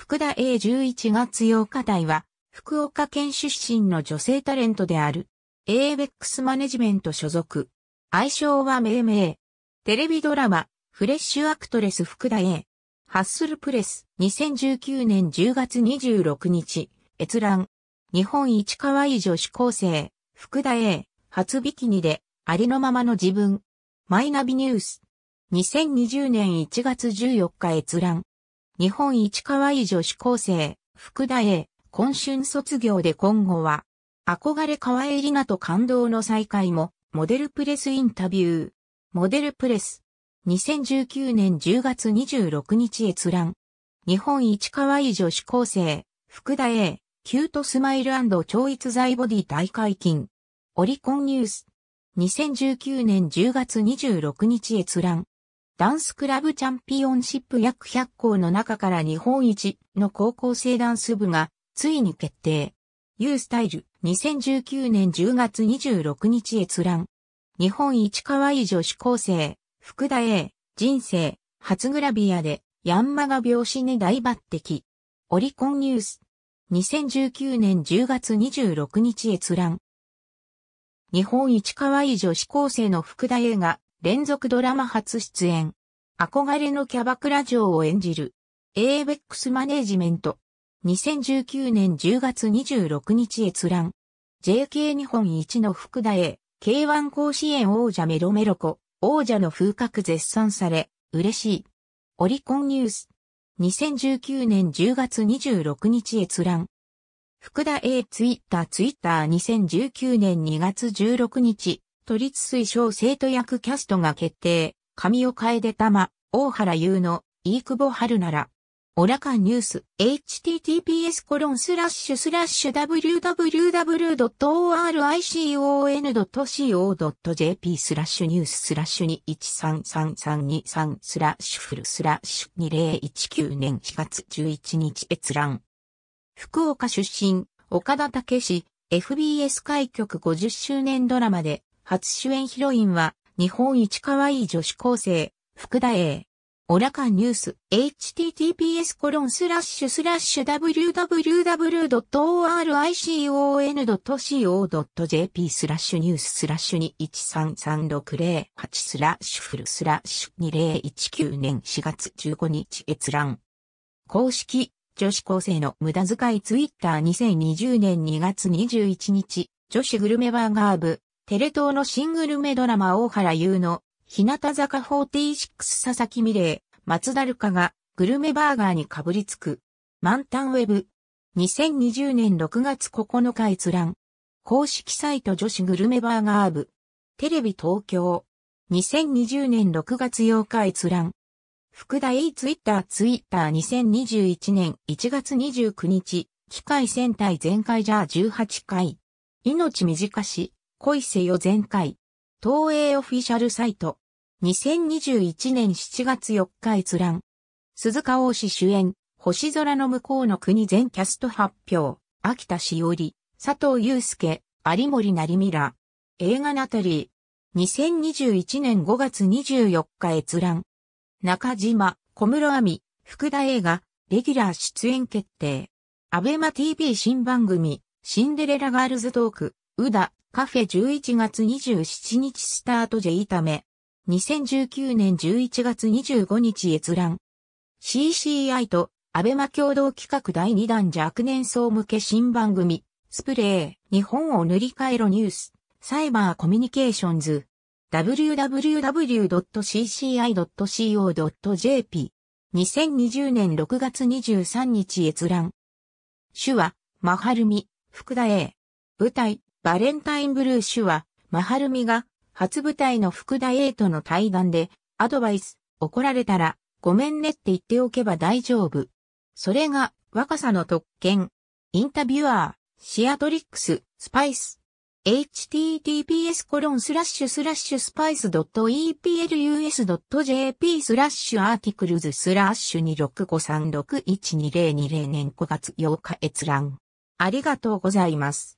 福田 A11 月8日台は、福岡県出身の女性タレントである、ABEX マネジメント所属。愛称は命名。テレビドラマ、フレッシュアクトレス福田 A。ハッスルプレス、2019年10月26日、閲覧。日本一可愛い女子高生、福田 A、初ビキニで、ありのままの自分。マイナビニュース。2020年1月14日閲覧。日本一可愛い女子高生、福田へ、今春卒業で今後は、憧れ川江里奈と感動の再会も、モデルプレスインタビュー。モデルプレス。2019年10月26日閲覧。日本一可愛い女子高生、福田へ、キュートスマイル超逸材ボディ大解禁。オリコンニュース。2019年10月26日閲覧。ダンスクラブチャンピオンシップ約100校の中から日本一の高校生ダンス部がついに決定。ユースタイル2019年10月26日閲覧。日本一可愛い女子高生、福田 A、人生、初グラビアで、ヤンマが病死に大抜擢。オリコンニュース。2019年10月26日閲覧。日本一可愛い女子高生の福田 A が連続ドラマ初出演。憧れのキャバクラ嬢を演じる。エーベックスマネージメント。2019年10月26日閲覧。JK 日本一の福田へ、K1 甲子園王者メロメロコ、王者の風格絶賛され、嬉しい。オリコンニュース。2019年10月26日閲覧。福田 A ツイッターツイッター2019年2月16日。都立推奨生徒役キャストが決定。神尾出玉、大原優の、飯久保春なら。オラカンニュース、https コロンスラッシュスラッシュ www.oricon.co.jp スラッシュニューススラッシュ213332スラッシュフルスラッシュ2019年4月11日閲覧。福岡出身、岡田武史、FBS 開局50周年ドラマで、初主演ヒロインは、日本一可愛い女子高生、福田栄。オラカニュース、https コロンスラッシュスラッシュ www.oricon.co.jp スラッシュニューススラッシュ2133608スラッシュフルスラッシュ2019年4月15日閲覧。公式、女子高生の無駄遣いツイッター2020年2月21日、女子グルメバーガー部、テレ東のシングルメドラマ大原優の、日向坂46佐々木美玲、松田るかが、グルメバーガーにかぶりつく。満タンウェブ。2020年6月9日閲覧。公式サイト女子グルメバーガー部。テレビ東京。2020年6月8日閲覧。福田 A ツイッターツイッター2021年1月29日、機械戦隊全開じゃ18回。命短し。恋せよ全開。東映オフィシャルサイト。2021年7月4日閲覧。鈴鹿王士主演、星空の向こうの国全キャスト発表。秋田しおり、佐藤祐介、有森成美ら。映画ナタリー。2021年5月24日閲覧。中島、小室亜美、福田映画、レギュラー出演決定。アベマ TV 新番組、シンデレラガールズトーク、宇田、カフェ11月27日スタート J ため、2019年11月25日閲覧。CCI とアベマ共同企画第2弾若年層向け新番組、スプレー、日本を塗り替えろニュース、サイバーコミュニケーションズ、www.cci.co.jp、2020年6月23日閲覧。主は、マハルミ、福田 A。舞台、バレンタイン・ブルーシュは、マハルミが、初舞台の福田栄との対談で、アドバイス、怒られたら、ごめんねって言っておけば大丈夫。それが、若さの特権。インタビュアー、シアトリックス、スパイス。https コロンスラッシュスラッシュスパイス .eplus.jp スラッシュアーティクルズスラッシュ265361202年5月8日閲覧。ありがとうございます。